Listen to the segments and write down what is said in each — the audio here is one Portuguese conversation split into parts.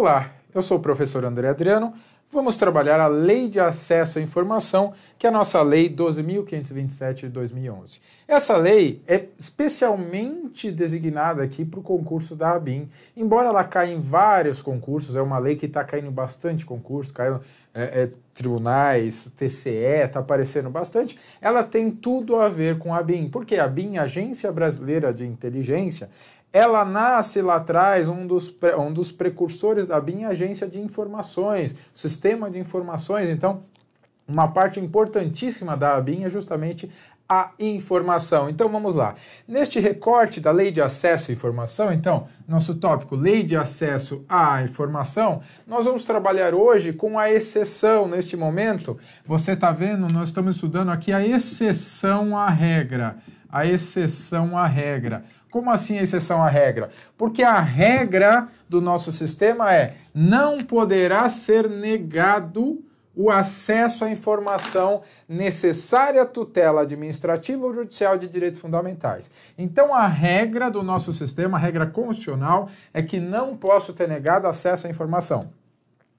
Olá, eu sou o professor André Adriano. Vamos trabalhar a Lei de Acesso à Informação, que é a nossa Lei 12.527 de 2011. Essa lei é especialmente designada aqui para o concurso da ABIN. Embora ela caia em vários concursos, é uma lei que está caindo bastante concurso, caiu é, é, tribunais, TCE, está aparecendo bastante, ela tem tudo a ver com a ABIN, porque a ABIN, Agência Brasileira de Inteligência, ela nasce lá atrás, um dos, um dos precursores da BIM, agência de informações, sistema de informações. Então, uma parte importantíssima da BIM é justamente a informação. Então vamos lá. Neste recorte da lei de acesso à informação, então, nosso tópico lei de acesso à informação, nós vamos trabalhar hoje com a exceção. Neste momento, você está vendo, nós estamos estudando aqui a exceção à regra. A exceção à regra. Como assim exceção à regra? Porque a regra do nosso sistema é não poderá ser negado o acesso à informação necessária à tutela administrativa ou judicial de direitos fundamentais. Então, a regra do nosso sistema, a regra constitucional, é que não posso ter negado acesso à informação.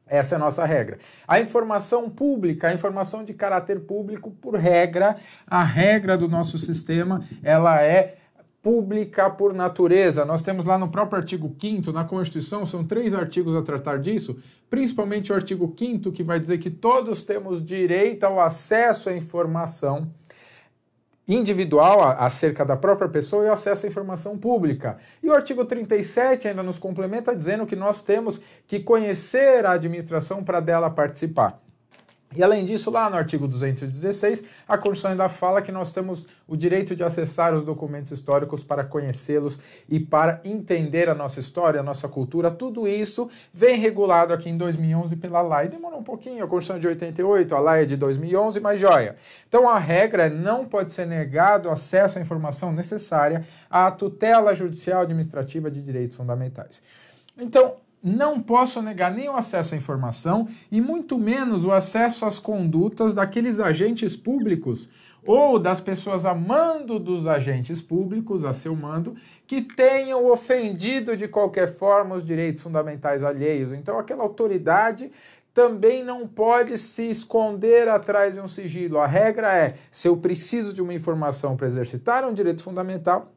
Essa é a nossa regra. A informação pública, a informação de caráter público, por regra, a regra do nosso sistema, ela é pública por natureza. Nós temos lá no próprio artigo 5 na Constituição, são três artigos a tratar disso, principalmente o artigo 5 que vai dizer que todos temos direito ao acesso à informação individual acerca da própria pessoa e o acesso à informação pública. E o artigo 37 ainda nos complementa dizendo que nós temos que conhecer a administração para dela participar. E além disso, lá no artigo 216, a Constituição ainda fala que nós temos o direito de acessar os documentos históricos para conhecê-los e para entender a nossa história, a nossa cultura. Tudo isso vem regulado aqui em 2011 pela lei. Demorou um pouquinho, a Constituição é de 88, a lei é de 2011, mas joia. Então a regra é não pode ser negado acesso à informação necessária à tutela judicial administrativa de direitos fundamentais. Então, não posso negar nem o acesso à informação e muito menos o acesso às condutas daqueles agentes públicos ou das pessoas a mando dos agentes públicos, a seu mando, que tenham ofendido de qualquer forma os direitos fundamentais alheios. Então, aquela autoridade também não pode se esconder atrás de um sigilo. A regra é: se eu preciso de uma informação para exercitar um direito fundamental,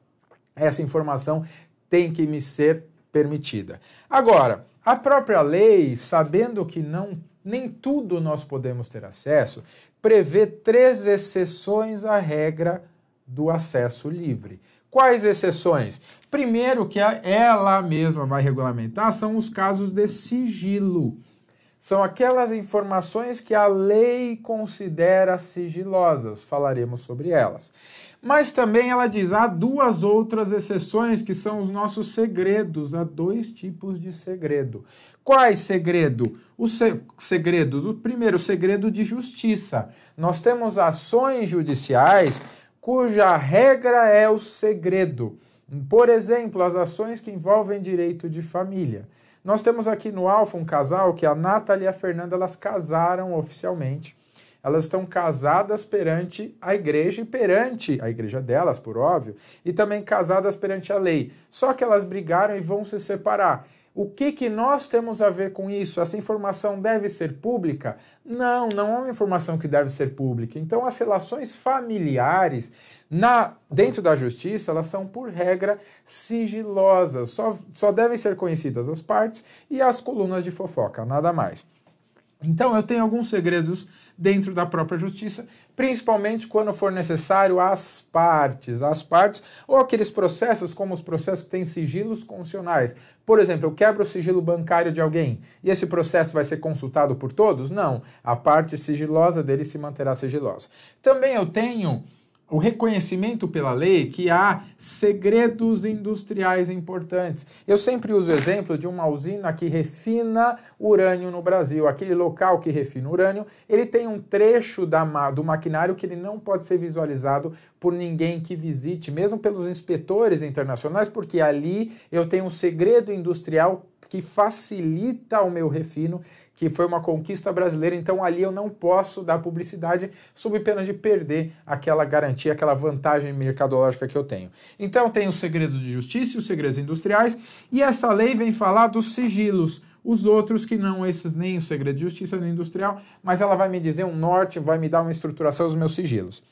essa informação tem que me ser permitida. Agora, a própria lei, sabendo que não nem tudo nós podemos ter acesso, prevê três exceções à regra do acesso livre. Quais exceções? Primeiro, que é ela mesma vai regulamentar, são os casos de sigilo são aquelas informações que a lei considera sigilosas. Falaremos sobre elas. Mas também ela diz: há duas outras exceções que são os nossos segredos. Há dois tipos de segredo. Quais segredo? Os segredos. O primeiro, segredo de justiça. Nós temos ações judiciais cuja regra é o segredo. Por exemplo, as ações que envolvem direito de família. Nós temos aqui no Alfa um casal que a Nathalie e a Fernanda elas casaram oficialmente. Elas estão casadas perante a igreja e perante a igreja delas, por óbvio, e também casadas perante a lei. Só que elas brigaram e vão se separar. O que, que nós temos a ver com isso? Essa informação deve ser pública? Não, não é uma informação que deve ser pública. Então, as relações familiares na, dentro da justiça, elas são, por regra, sigilosas. Só, só devem ser conhecidas as partes e as colunas de fofoca, nada mais. Então, eu tenho alguns segredos dentro da própria justiça, principalmente quando for necessário às partes, às partes ou aqueles processos como os processos que têm sigilos constitucionais. Por exemplo, eu quebro o sigilo bancário de alguém e esse processo vai ser consultado por todos? Não, a parte sigilosa dele se manterá sigilosa. Também eu tenho o reconhecimento pela lei que há segredos industriais importantes. Eu sempre uso o exemplo de uma usina que refina urânio no Brasil. Aquele local que refina urânio, ele tem um trecho da, do maquinário que ele não pode ser visualizado por ninguém que visite, mesmo pelos inspetores internacionais, porque ali eu tenho um segredo industrial que facilita o meu refino que foi uma conquista brasileira, então ali eu não posso dar publicidade sob pena de perder aquela garantia, aquela vantagem mercadológica que eu tenho. Então tem os segredos de justiça e os segredos industriais, e essa lei vem falar dos sigilos, os outros que não esses nem o segredo de justiça nem industrial, mas ela vai me dizer um norte, vai me dar uma estruturação dos meus sigilos.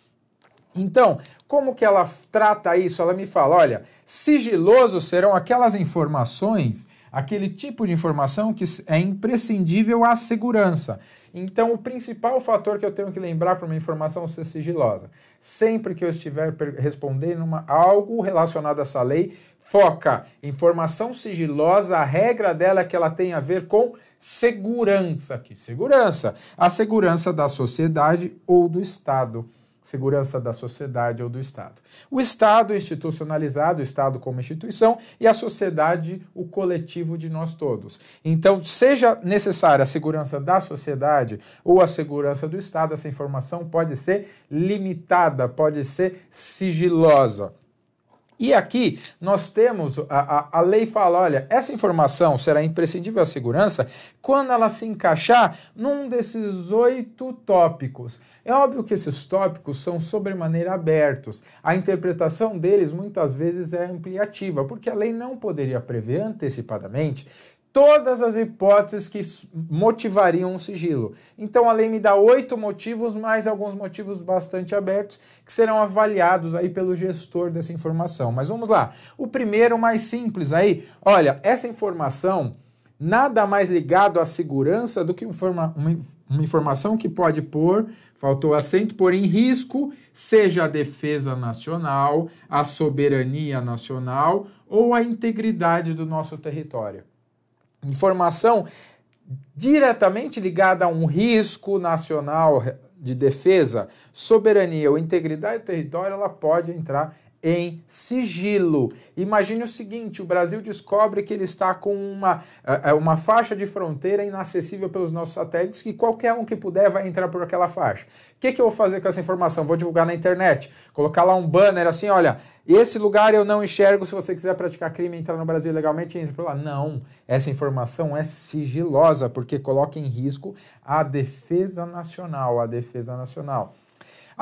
Então, como que ela trata isso? Ela me fala, olha, sigilosos serão aquelas informações aquele tipo de informação que é imprescindível à segurança. Então, o principal fator que eu tenho que lembrar para uma informação ser sigilosa, sempre que eu estiver respondendo uma, algo relacionado a essa lei, foca informação sigilosa, a regra dela é que ela tem a ver com segurança, que segurança, a segurança da sociedade ou do Estado segurança da sociedade ou do Estado. O Estado institucionalizado, o Estado como instituição, e a sociedade, o coletivo de nós todos. Então, seja necessária a segurança da sociedade ou a segurança do Estado, essa informação pode ser limitada, pode ser sigilosa. E aqui nós temos, a, a, a, lei fala, olha, essa informação será imprescindível à segurança quando ela se encaixar num desses oito tópicos. É óbvio que esses tópicos são sobremaneira abertos. A interpretação deles muitas vezes é ampliativa, porque a lei não poderia prever antecipadamente todas as hipóteses que motivariam um sigilo. Então a lei me dá oito motivos, mais alguns motivos bastante abertos, que serão avaliados aí pelo gestor dessa informação. Mas vamos lá. O primeiro, mais simples aí, olha, essa informação nada mais ligado à segurança do que informa uma, uma informação que pode pôr, faltou acento, pôr em risco, seja a defesa nacional, a soberania nacional ou a integridade do nosso território informação diretamente ligada a um risco nacional de defesa, soberania ou integridade do território, ela pode entrar em sigilo. Imagine o seguinte: o Brasil descobre que ele está com uma, eh, eh, uma faixa de fronteira inacessível pelos nossos satélites, que qualquer um que puder vai entrar por aquela faixa. O que, que eu vou fazer com essa informação? Vou divulgar na internet, colocar lá um banner assim: olha, esse lugar eu não enxergo. Se você quiser praticar crime, entrar no Brasil legalmente, entra por lá. Não, essa informação é sigilosa, porque coloca em risco a defesa nacional. A defesa nacional.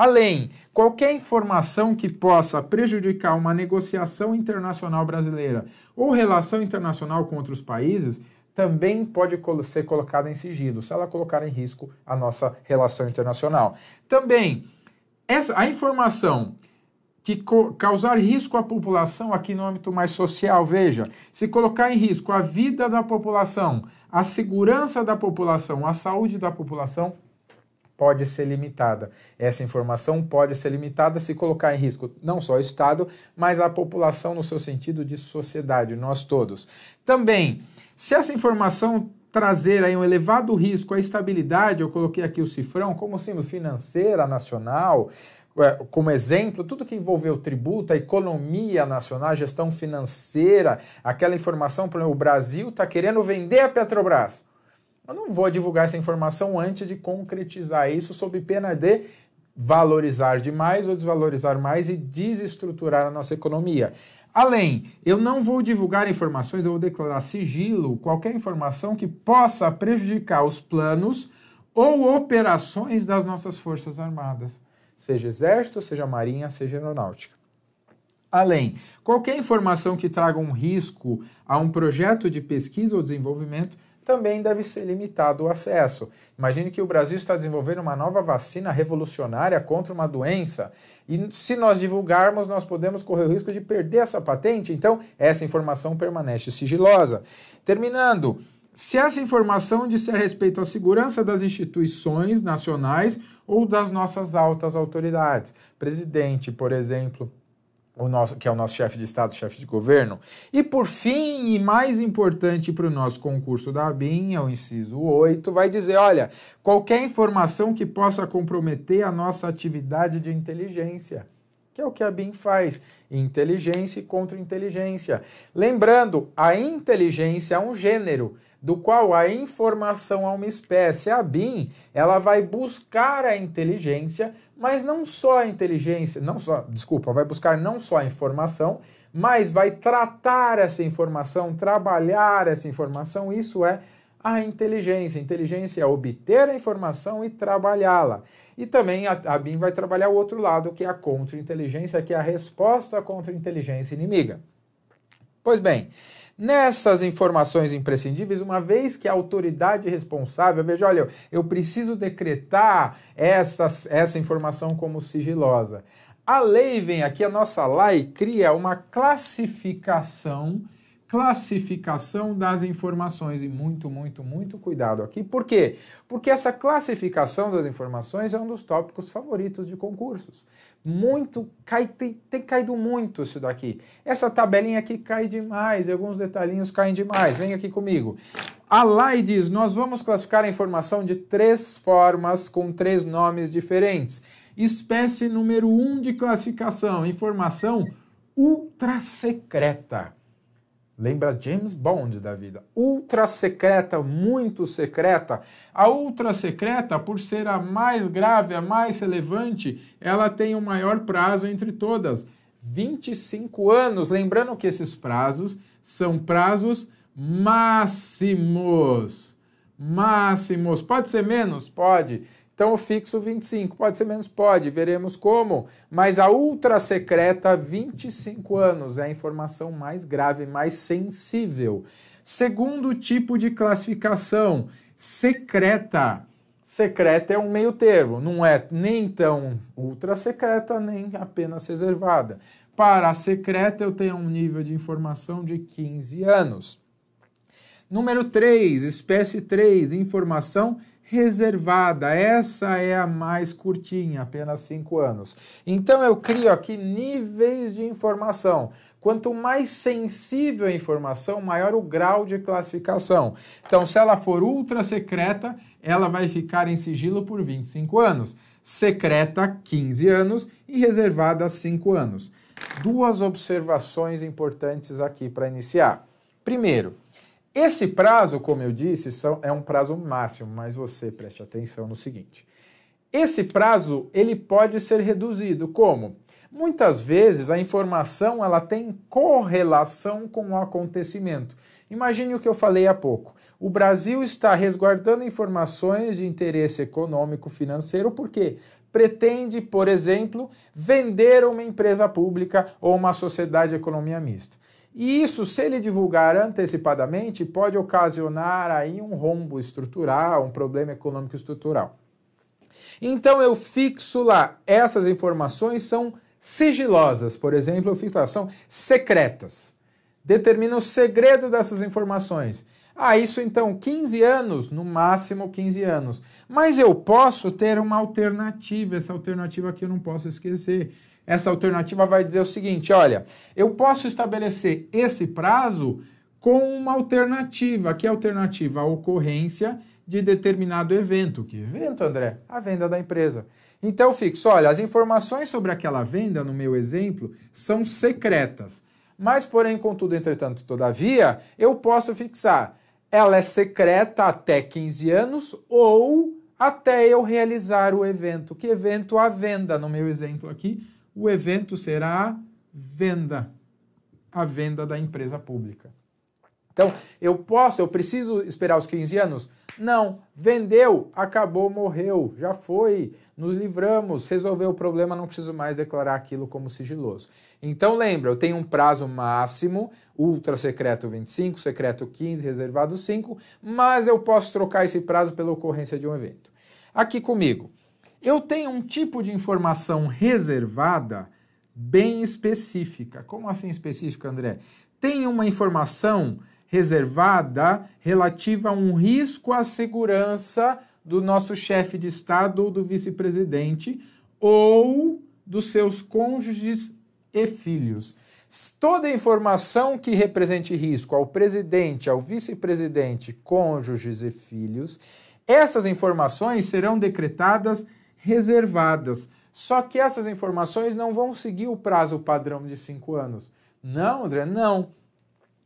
Além, qualquer informação que possa prejudicar uma negociação internacional brasileira ou relação internacional com outros países também pode ser colocada em sigilo, se ela colocar em risco a nossa relação internacional. Também, essa, a informação que causar risco à população aqui no âmbito mais social, veja, se colocar em risco a vida da população, a segurança da população, a saúde da população, pode ser limitada. Essa informação pode ser limitada se colocar em risco não só o Estado, mas a população no seu sentido de sociedade, nós todos. Também, se essa informação trazer aí um elevado risco à estabilidade, eu coloquei aqui o cifrão como sendo financeira nacional, é, como exemplo, tudo que envolveu tributo, a economia nacional, a gestão financeira, aquela informação, o Brasil está querendo vender a Petrobras. Eu não vou divulgar essa informação antes de concretizar isso, sob pena de valorizar demais ou desvalorizar mais e desestruturar a nossa economia. Além, eu não vou divulgar informações, eu vou declarar sigilo, qualquer informação que possa prejudicar os planos ou operações das nossas Forças Armadas, seja Exército, seja Marinha, seja Aeronáutica. Além, qualquer informação que traga um risco a um projeto de pesquisa ou desenvolvimento também deve ser limitado o acesso. Imagine que o Brasil está desenvolvendo uma nova vacina revolucionária contra uma doença e se nós divulgarmos, nós podemos correr o risco de perder essa patente. Então, essa informação permanece sigilosa. Terminando, se essa informação disser respeito à segurança das instituições nacionais ou das nossas altas autoridades, presidente, por exemplo, o nosso, que é o nosso chefe de Estado, chefe de governo. E por fim, e mais importante para o nosso concurso da BIM, é o inciso 8, vai dizer: olha, qualquer informação que possa comprometer a nossa atividade de inteligência. Que é o que a BIM faz, inteligência e contra-inteligência. Lembrando, a inteligência é um gênero do qual a informação é uma espécie. A BIM, ela vai buscar a inteligência mas não só a inteligência, não só, desculpa, vai buscar não só a informação, mas vai tratar essa informação, trabalhar essa informação, isso é a inteligência. inteligência é obter a informação e trabalhá-la. E também a, a BIM vai trabalhar o outro lado, que é a contra-inteligência, que é a resposta contra contra-inteligência inimiga. Pois bem, nessas informações imprescindíveis, uma vez que a autoridade responsável, veja, olha, eu preciso decretar essa, essa informação como sigilosa. A lei vem aqui, a nossa lei cria uma classificação classificação das informações e muito, muito, muito cuidado aqui. Por quê? Porque essa classificação das informações é um dos tópicos favoritos de concursos muito, cai, tem, tem caído muito isso daqui. Essa tabelinha aqui cai demais, alguns detalhinhos caem demais. Vem aqui comigo. A Lai diz: nós vamos classificar a informação de três formas com três nomes diferentes. Espécie número um de classificação: informação ultra secreta. Lembra James Bond da vida. Ultra secreta, muito secreta. A ultra secreta, por ser a mais grave, a mais relevante, ela tem o maior prazo entre todas, 25 anos. Lembrando que esses prazos são prazos máximos. Máximos. Pode ser menos? Pode então, o fixo 25. Pode ser menos? Pode, veremos como. Mas a ultra secreta, 25 anos, é a informação mais grave, mais sensível. Segundo tipo de classificação, secreta. Secreta é um meio termo, não é nem tão ultra secreta, nem apenas reservada. Para a secreta, eu tenho um nível de informação de 15 anos. Número 3, espécie 3, informação reservada. Essa é a mais curtinha, apenas 5 anos. Então eu crio aqui níveis de informação. Quanto mais sensível a informação, maior o grau de classificação. Então, se ela for ultra secreta, ela vai ficar em sigilo por 25 anos, secreta 15 anos e reservada 5 anos. Duas observações importantes aqui para iniciar. Primeiro, esse prazo, como eu disse, são, é um prazo máximo, mas você preste atenção no seguinte. Esse prazo ele pode ser reduzido, como? Muitas vezes a informação ela tem correlação com o acontecimento. Imagine o que eu falei há pouco. O Brasil está resguardando informações de interesse econômico financeiro porque pretende, por exemplo, vender uma empresa pública ou uma sociedade de economia mista. E isso, se ele divulgar antecipadamente, pode ocasionar aí um rombo estrutural, um problema econômico estrutural. Então eu fixo lá, essas informações são sigilosas, por exemplo, eu fixo lá, são secretas. Determina o segredo dessas informações. Ah, isso então 15 anos, no máximo 15 anos. Mas eu posso ter uma alternativa, essa alternativa aqui eu não posso esquecer essa alternativa vai dizer o seguinte: olha, eu posso estabelecer esse prazo com uma alternativa. Que alternativa? A ocorrência de determinado evento. Que evento, André? A venda da empresa. Então fixo, olha, as informações sobre aquela venda, no meu exemplo, são secretas. Mas, porém, contudo, entretanto, todavia, eu posso fixar. Ela é secreta até 15 anos ou até eu realizar o evento. Que evento? A venda, no meu exemplo aqui, o evento será a venda, a venda da empresa pública. Então, eu posso, eu preciso esperar os 15 anos? Não, vendeu, acabou, morreu, já foi, nos livramos, resolveu o problema, não preciso mais declarar aquilo como sigiloso. Então, lembra, eu tenho um prazo máximo, ultra secreto 25, secreto 15, reservado 5, mas eu posso trocar esse prazo pela ocorrência de um evento. Aqui comigo, eu tenho um tipo de informação reservada bem específica. Como assim específica, André? Tem uma informação reservada relativa a um risco à segurança do nosso chefe de Estado ou do vice-presidente ou dos seus cônjuges e filhos. Toda informação que represente risco ao presidente, ao vice-presidente, cônjuges e filhos, essas informações serão decretadas reservadas. Só que essas informações não vão seguir o prazo padrão de cinco anos. Não, André, não.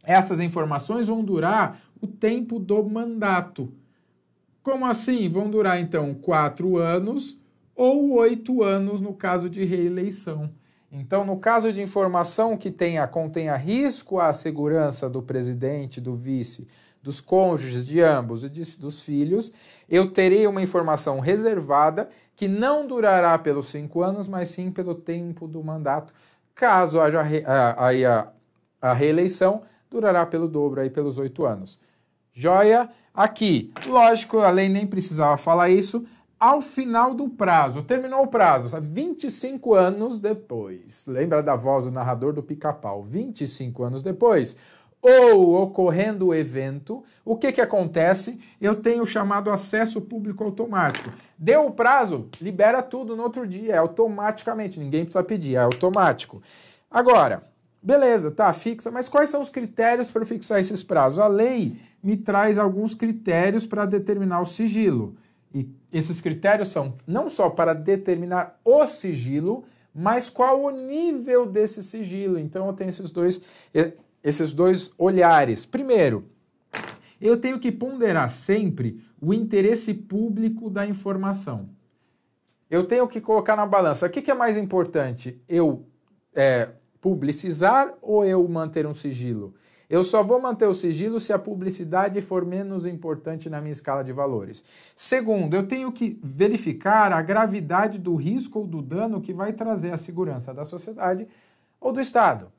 Essas informações vão durar o tempo do mandato. Como assim? Vão durar então quatro anos ou oito anos no caso de reeleição. Então, no caso de informação que tenha, contenha risco à segurança do presidente, do vice, dos cônjuges de ambos e de, dos filhos, eu terei uma informação reservada que não durará pelos cinco anos, mas sim pelo tempo do mandato. Caso haja a, a, a reeleição, durará pelo dobro, aí pelos oito anos. Joia? Aqui, lógico, a lei nem precisava falar isso, ao final do prazo, terminou o prazo, 25 anos depois. Lembra da voz do narrador do pica-pau? 25 anos depois, ou ocorrendo o evento, o que, que acontece? Eu tenho chamado acesso público automático. Deu o prazo, libera tudo no outro dia, é automaticamente, ninguém precisa pedir, é automático. Agora, beleza, tá, fixa, mas quais são os critérios para fixar esses prazos? A lei me traz alguns critérios para determinar o sigilo. E esses critérios são não só para determinar o sigilo, mas qual o nível desse sigilo. Então eu tenho esses dois eh, esses dois olhares. Primeiro, eu tenho que ponderar sempre o interesse público da informação. Eu tenho que colocar na balança o que, que é mais importante, eu é, publicizar ou eu manter um sigilo? Eu só vou manter o sigilo se a publicidade for menos importante na minha escala de valores. Segundo, eu tenho que verificar a gravidade do risco ou do dano que vai trazer à segurança da sociedade ou do Estado.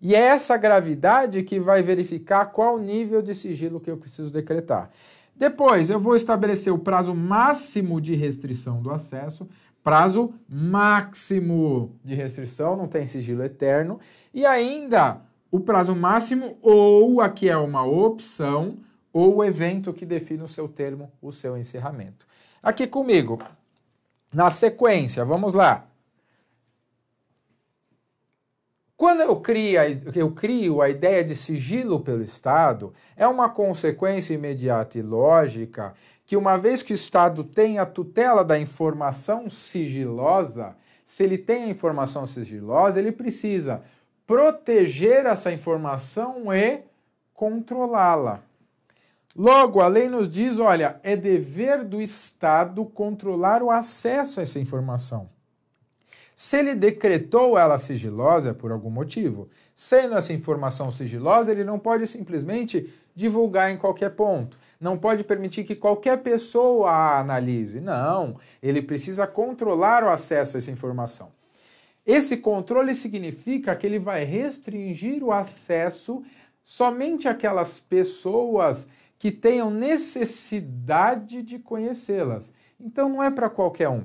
E é essa gravidade que vai verificar qual nível de sigilo que eu preciso decretar. Depois, eu vou estabelecer o prazo máximo de restrição do acesso, prazo máximo de restrição, não tem sigilo eterno, e ainda o prazo máximo ou aqui é uma opção ou o evento que define o seu termo, o seu encerramento. Aqui comigo, na sequência, vamos lá. Quando eu crio, eu crio a ideia de sigilo pelo Estado, é uma consequência imediata e lógica que, uma vez que o Estado tem a tutela da informação sigilosa, se ele tem a informação sigilosa, ele precisa proteger essa informação e controlá-la. Logo, a lei nos diz: olha, é dever do Estado controlar o acesso a essa informação. Se ele decretou ela sigilosa é por algum motivo, sendo essa informação sigilosa, ele não pode simplesmente divulgar em qualquer ponto. Não pode permitir que qualquer pessoa a analise. Não, ele precisa controlar o acesso a essa informação. Esse controle significa que ele vai restringir o acesso somente àquelas pessoas que tenham necessidade de conhecê-las. Então não é para qualquer um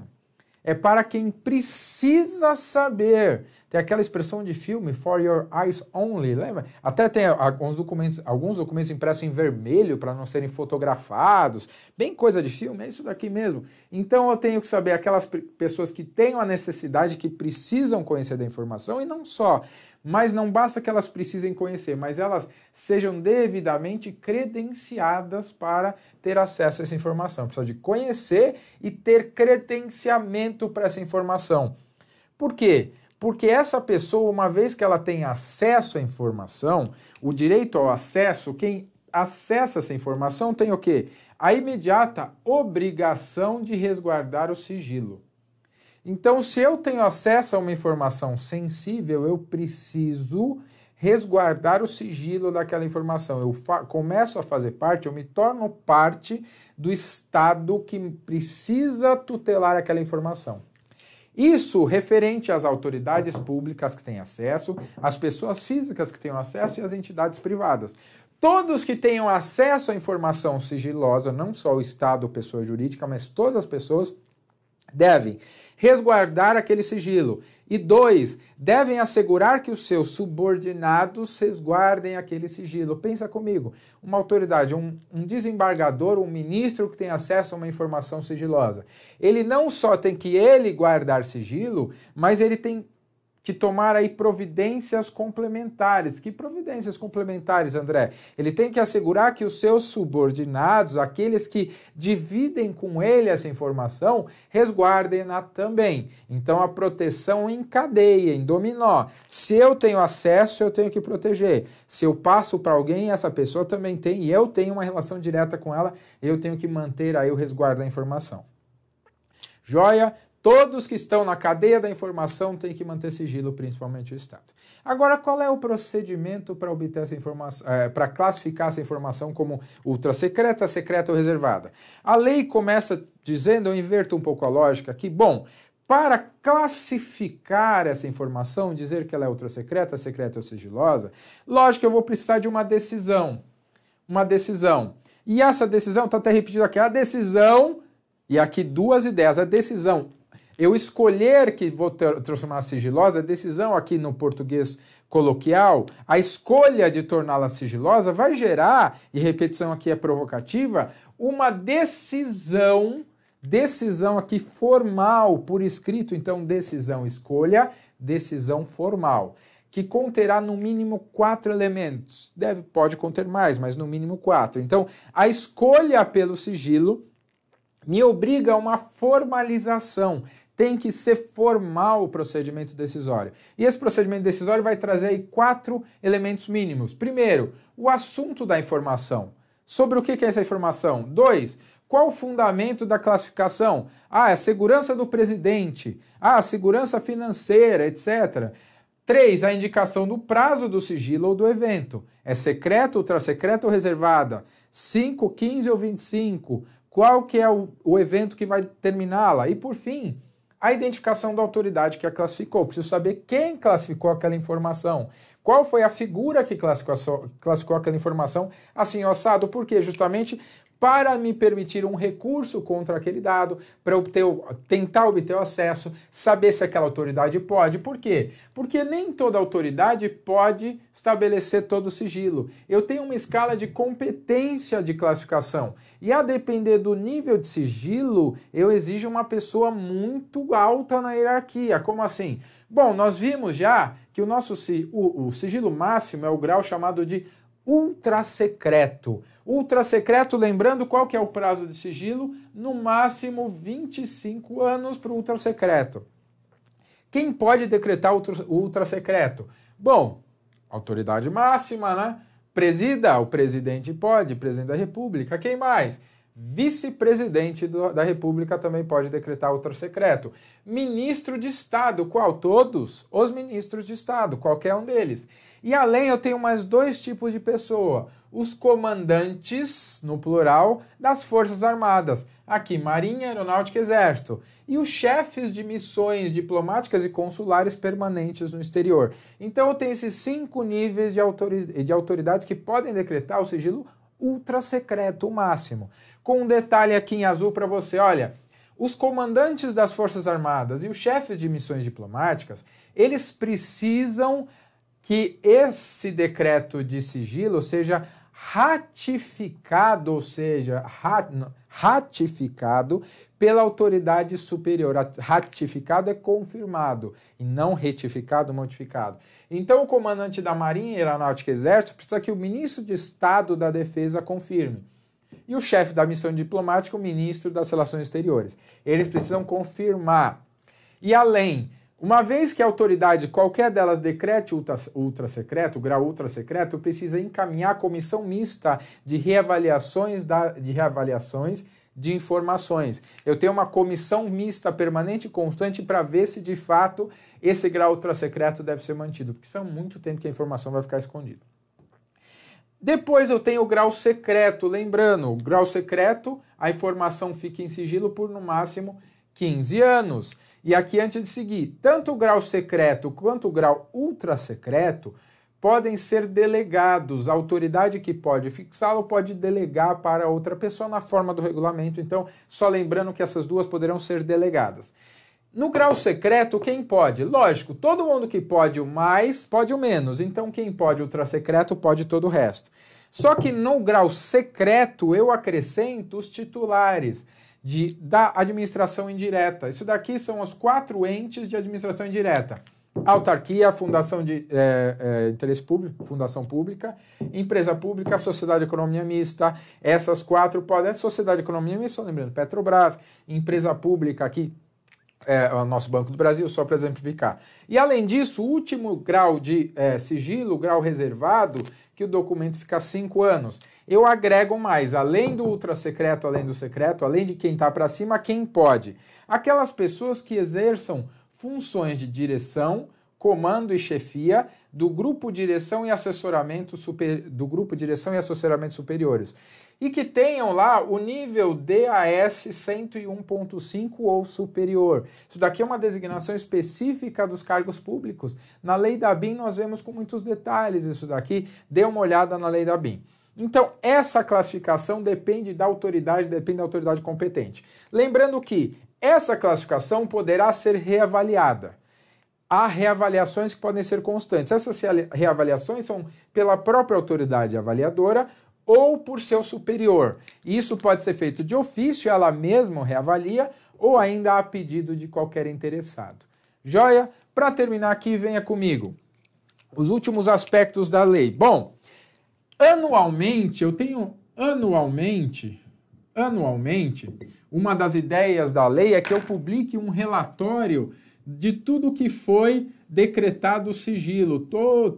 é para quem precisa saber. Tem aquela expressão de filme, for your eyes only, lembra? Até tem alguns documentos, alguns documentos impressos em vermelho para não serem fotografados. Bem coisa de filme, é isso daqui mesmo. Então eu tenho que saber aquelas pessoas que têm a necessidade, que precisam conhecer da informação e não só. Mas não basta que elas precisem conhecer, mas elas sejam devidamente credenciadas para ter acesso a essa informação. Precisa de conhecer e ter credenciamento para essa informação. Por quê? Porque essa pessoa, uma vez que ela tem acesso à informação, o direito ao acesso, quem acessa essa informação tem o quê? A imediata obrigação de resguardar o sigilo. Então, se eu tenho acesso a uma informação sensível, eu preciso resguardar o sigilo daquela informação. Eu começo a fazer parte, eu me torno parte do Estado que precisa tutelar aquela informação. Isso referente às autoridades públicas que têm acesso, às pessoas físicas que têm acesso e às entidades privadas. Todos que tenham acesso à informação sigilosa, não só o Estado, ou pessoa jurídica, mas todas as pessoas, devem resguardar aquele sigilo. E dois, devem assegurar que os seus subordinados resguardem aquele sigilo. Pensa comigo, uma autoridade, um, um, desembargador, um ministro que tem acesso a uma informação sigilosa. Ele não só tem que ele guardar sigilo, mas ele tem que tomar aí providências complementares. Que providências complementares, André? Ele tem que assegurar que os seus subordinados, aqueles que dividem com ele essa informação, resguardem-na também. Então a proteção em cadeia, em dominó. Se eu tenho acesso, eu tenho que proteger. Se eu passo para alguém, essa pessoa também tem e eu tenho uma relação direta com ela, eu tenho que manter aí o resguardo da informação. Joia? Todos que estão na cadeia da informação têm que manter sigilo, principalmente o Estado. Agora, qual é o procedimento para obter essa informação, é, para classificar essa informação como ultra secreta ou reservada? A lei começa dizendo, eu inverto um pouco a lógica, que, bom, para classificar essa informação, dizer que ela é secreta, secreta ou sigilosa, lógico que eu vou precisar de uma decisão. Uma decisão. E essa decisão, está até repetido aqui, a decisão, e aqui duas ideias, a decisão eu escolher que vou ter, transformar sigilosa, a decisão aqui no português coloquial, a escolha de torná-la sigilosa vai gerar, e repetição aqui é provocativa, uma decisão, decisão aqui formal, por escrito, então decisão escolha, decisão formal, que conterá no mínimo quatro elementos. Deve, pode conter mais, mas no mínimo quatro. Então, a escolha pelo sigilo me obriga a uma formalização tem que ser formal o procedimento decisório. E esse procedimento decisório vai trazer aí quatro elementos mínimos. Primeiro, o assunto da informação. Sobre o que é essa informação? Dois, qual o fundamento da classificação? Ah, é a segurança do presidente, ah, a segurança financeira, etc. Três, A indicação do prazo do sigilo ou do evento. É secreto, ultrasecreto ou reservada? 5, 15 ou 25? Qual que é o, o evento que vai terminá-la? E por fim, a identificação da autoridade que a classificou. Preciso saber quem classificou aquela informação. Qual foi a figura que classificou, classificou aquela informação? Assim, assado porque justamente para me permitir um recurso contra aquele dado, para obter, tentar obter o acesso, saber se aquela autoridade pode. Por quê? Porque nem toda autoridade pode estabelecer todo o sigilo. Eu tenho uma escala de competência de classificação. E a depender do nível de sigilo, eu exijo uma pessoa muito alta na hierarquia. Como assim? Bom, nós vimos já que o nosso o, o sigilo máximo é o grau chamado de ultra secreto. Ultra secreto, lembrando qual que é o prazo de sigilo? No máximo 25 anos para o ultra secreto. Quem pode decretar o ultra secreto? Bom, autoridade máxima, né? Presida, o presidente pode, presidente da República. Quem mais? Vice-presidente da República também pode decretar ultra secreto. Ministro de Estado, qual? Todos os ministros de Estado, qualquer um deles. E além eu tenho mais dois tipos de pessoa: os comandantes, no plural, das Forças Armadas, aqui Marinha, Aeronáutica e Exército, e os chefes de missões diplomáticas e consulares permanentes no exterior. Então eu tenho esses cinco níveis de, autoridade de autoridades que podem decretar o sigilo ultra secreto, o máximo. Com um detalhe aqui em azul para você, olha, os comandantes das Forças Armadas e os chefes de missões diplomáticas, eles precisam que esse decreto de sigilo seja ratificado, ou seja, ratificado pela autoridade superior. Ratificado é confirmado e não retificado, modificado. Então, o comandante da Marinha, Aeronáutica e Exército precisa que o ministro de Estado da Defesa confirme. E o chefe da missão diplomática, o ministro das Relações Exteriores. Eles precisam confirmar. E além, uma vez que a autoridade, qualquer delas, decrete ultra, ultra secreto, grau ultra secreto, precisa encaminhar a comissão mista de reavaliações, da, de reavaliações de informações. Eu tenho uma comissão mista permanente e constante para ver se de fato esse grau ultra secreto deve ser mantido, porque são é muito tempo que a informação vai ficar escondida. Depois eu tenho o grau secreto, lembrando, o grau secreto, a informação fica em sigilo por no máximo 15 anos. E aqui, antes de seguir, tanto o grau secreto quanto o grau ultra secreto podem ser delegados. A autoridade que pode fixá-lo pode delegar para outra pessoa na forma do regulamento. Então, só lembrando que essas duas poderão ser delegadas. No grau secreto, quem pode? Lógico, todo mundo que pode o mais, pode o menos. Então, quem pode ultra secreto, pode todo o resto. Só que no grau secreto, eu acrescento os titulares de, da administração indireta. Isso daqui são os quatro entes de administração indireta. Autarquia, fundação de é, é, interesse público, fundação pública, empresa pública, sociedade de economia mista, essas quatro podem. Sociedade de economia mista, lembrando, Petrobras, empresa pública aqui, eh, é, o nosso Banco do Brasil, só para exemplificar. E além disso, o último grau de é, sigilo, grau reservado, que o documento fica cinco anos eu agrego mais, além do ultra secreto, além do secreto, além de quem está para cima, quem pode. Aquelas pessoas que exerçam funções de direção, comando e chefia do grupo direção e assessoramento super, do grupo direção e assessoramento superiores e que tenham lá o nível DAS 101.5 ou superior. Isso daqui é uma designação específica dos cargos públicos. Na lei da BIM nós vemos com muitos detalhes isso daqui. Dê uma olhada na lei da BIM. Então, essa classificação depende da autoridade, depende da autoridade competente. Lembrando que essa classificação poderá ser reavaliada. Há reavaliações que podem ser constantes. Essas reavaliações são pela própria autoridade avaliadora ou por seu superior. Isso pode ser feito de ofício, ela mesma reavalia, ou ainda a pedido de qualquer interessado. Joia? Para terminar aqui, venha comigo. Os últimos aspectos da lei. Bom, anualmente, eu tenho anualmente, anualmente, uma das ideias da lei é que eu publique um relatório de tudo que foi decretado sigilo.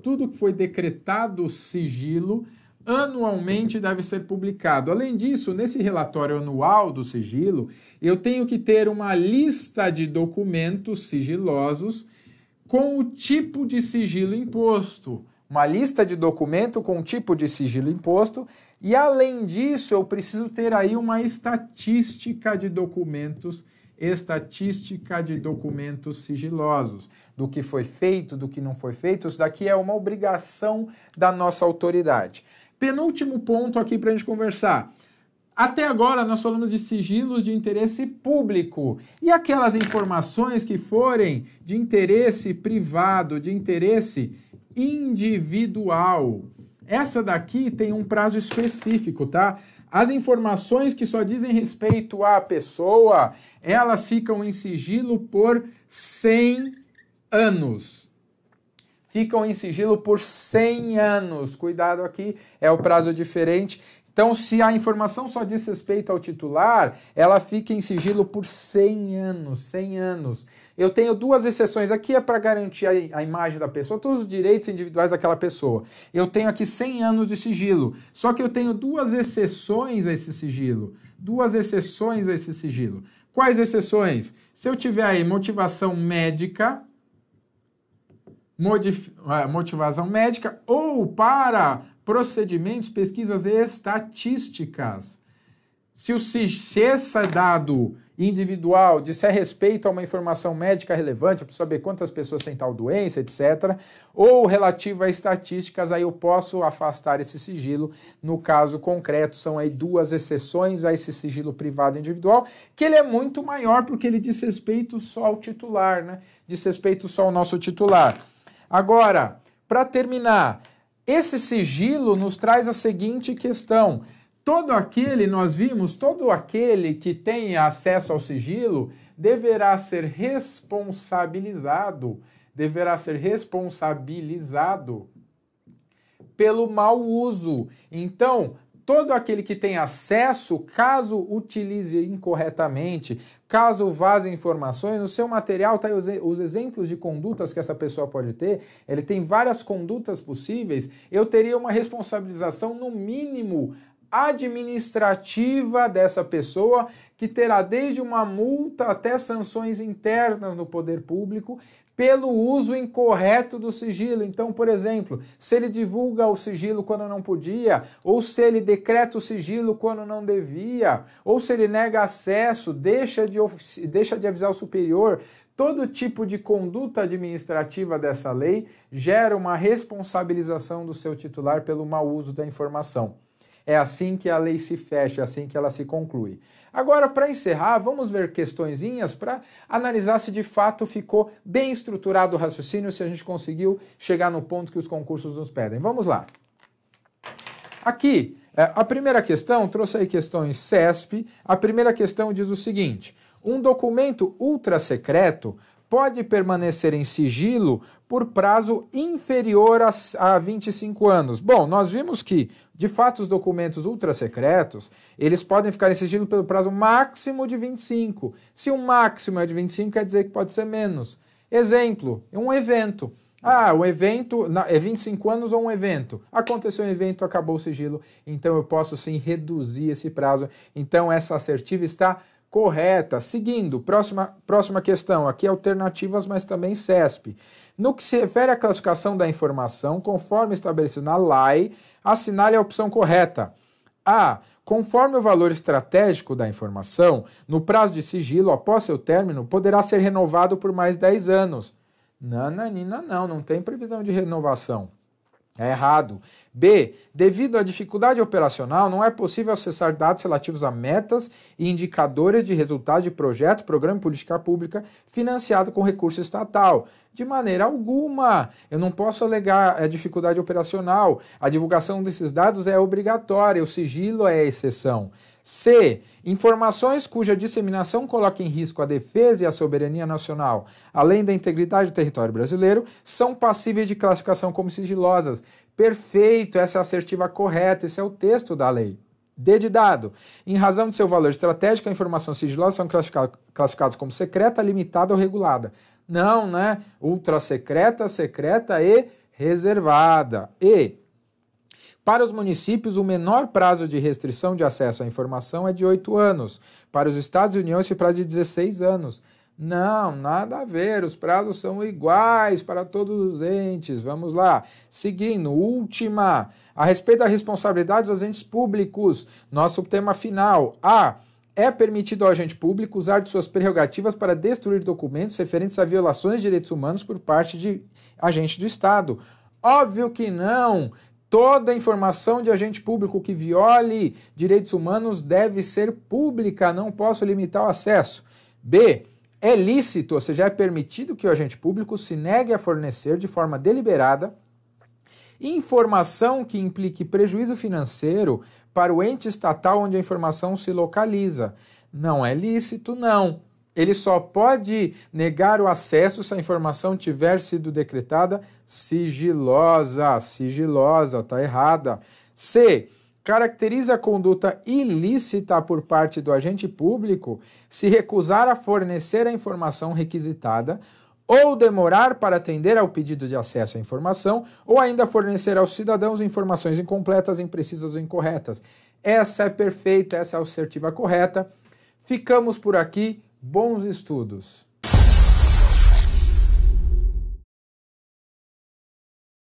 tudo que foi decretado sigilo anualmente deve ser publicado. Além disso, nesse relatório anual do sigilo, eu tenho que ter uma lista de documentos sigilosos com o tipo de sigilo imposto uma lista de documento com tipo de sigilo imposto, e além disso, eu preciso ter aí uma estatística de documentos, estatística de documentos sigilosos, do que foi feito, do que não foi feito. Isso daqui é uma obrigação da nossa autoridade. Penúltimo ponto aqui para a gente conversar. Até agora nós falamos de sigilos de interesse público e aquelas informações que forem de interesse privado, de interesse individual. Essa daqui tem um prazo específico, tá? As informações que só dizem respeito à pessoa, elas ficam em sigilo por 100 anos. Ficam em sigilo por 100 anos. Cuidado aqui, é o prazo diferente. Então, se a informação só diz respeito ao titular, ela fica em sigilo por 100 anos, 100 anos. Eu tenho duas exceções aqui, é para garantir a, a, imagem da pessoa, todos os direitos individuais daquela pessoa. Eu tenho aqui 100 anos de sigilo, só que eu tenho duas exceções a esse sigilo, duas exceções a esse sigilo. Quais exceções? Se eu tiver aí motivação médica, ah, motivação médica ou para procedimentos, pesquisas estatísticas. Se, o, se esse dado individual disser respeito a uma informação médica relevante, para saber quantas pessoas têm tal doença, etc., ou relativo a estatísticas, aí eu posso afastar esse sigilo. No caso concreto, são aí duas exceções a esse sigilo privado individual, que ele é muito maior porque ele diz respeito só ao titular, né? Diz respeito só ao nosso titular. Agora, para terminar, esse sigilo nos traz a seguinte questão: todo aquele, nós vimos, todo aquele que tem acesso ao sigilo deverá ser responsabilizado, deverá ser responsabilizado pelo mau uso. Então, todo aquele que tem acesso, caso utilize incorretamente, caso vaze informações, no seu material está os, os exemplos de condutas que essa pessoa pode ter, ele tem várias condutas possíveis, eu teria uma responsabilização no mínimo administrativa dessa pessoa, que terá desde uma multa até sanções internas no poder público, pelo uso incorreto do sigilo. Então, por exemplo, se ele divulga o sigilo quando não podia, ou se ele decreta o sigilo quando não devia, ou se ele nega acesso, deixa de, deixa de avisar o superior, Todo tipo de conduta administrativa dessa lei gera uma responsabilização do seu titular pelo mau uso da informação. É assim que a lei se fecha, é assim que ela se conclui. Agora, para encerrar, vamos ver questõezinhas para analisar se de fato ficou bem estruturado o raciocínio, se a gente conseguiu chegar no ponto que os concursos nos pedem. Vamos lá. Aqui, é, a primeira questão, trouxe aí questões CESP. A primeira questão diz o seguinte: um documento ultra secreto pode permanecer em sigilo por prazo inferior a, a 25 anos. Bom, nós vimos que, de fato, os documentos ultrasecretos, eles podem ficar em sigilo pelo prazo máximo de 25. Se o máximo é de 25, quer dizer que pode ser menos. Exemplo, um evento. Ah, um evento, é 25 anos ou um evento. Aconteceu um evento, acabou o sigilo, então eu posso sim reduzir esse prazo. Então essa assertiva está correta. Seguindo, próxima, próxima questão, aqui alternativas, mas também CESP. No que se refere à classificação da informação, conforme estabelecido na LAI, assinale a opção correta. A. Conforme o valor estratégico da informação, no prazo de sigilo após seu término, poderá ser renovado por mais 10 anos. Nananina, não, não tem previsão de renovação. É errado. B. Devido à dificuldade operacional, não é possível acessar dados relativos a metas e indicadores de resultado de projeto, programa e política pública financiado com recurso estatal. De maneira alguma. Eu não posso alegar a dificuldade operacional. A divulgação desses dados é obrigatória, o sigilo é exceção. C. Informações cuja disseminação coloca em risco a defesa e a soberania nacional, além da integridade do território brasileiro, são passíveis de classificação como sigilosas. Perfeito, essa é a assertiva correta, esse é o texto da lei. D de dado. Em razão de seu valor estratégico, a informação sigilosa são classificadas como secreta, limitada ou regulada. Não, né? Ultra secreta, secreta e reservada. E para os municípios, o menor prazo de restrição de acesso à informação é de 8 anos. Para os estados e União, esse prazo é de 16 anos. Não, nada a ver, os prazos são iguais para todos os entes. Vamos lá. Seguindo, última. A respeito da responsabilidade dos agentes públicos, nosso tema final. A. Ah, é permitido ao agente público usar de suas prerrogativas para destruir documentos referentes a violações de direitos humanos por parte de agente do Estado. Óbvio que não! Toda informação de agente público que viole direitos humanos deve ser pública, não posso limitar o acesso. B. É lícito, ou seja, é permitido que o agente público se negue a fornecer de forma deliberada informação que implique prejuízo financeiro para o ente estatal onde a informação se localiza. Não é lícito, não. Ele só pode negar o acesso se a informação tiver sido decretada sigilosa. Sigilosa, tá errada. C. Caracteriza a conduta ilícita por parte do agente público se recusar a fornecer a informação requisitada ou demorar para atender ao pedido de acesso à informação, ou ainda fornecer aos cidadãos informações incompletas, imprecisas ou incorretas. Essa é perfeita, essa é a assertiva correta. Ficamos por aqui. Bons estudos!